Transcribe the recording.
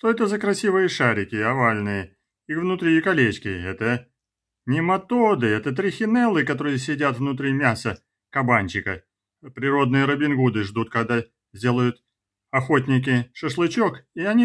Что это за красивые шарики, овальные, и внутри колечки? Это не матоды, это трихинеллы, которые сидят внутри мяса кабанчика. Природные робингуды ждут, когда сделают охотники шашлычок, и они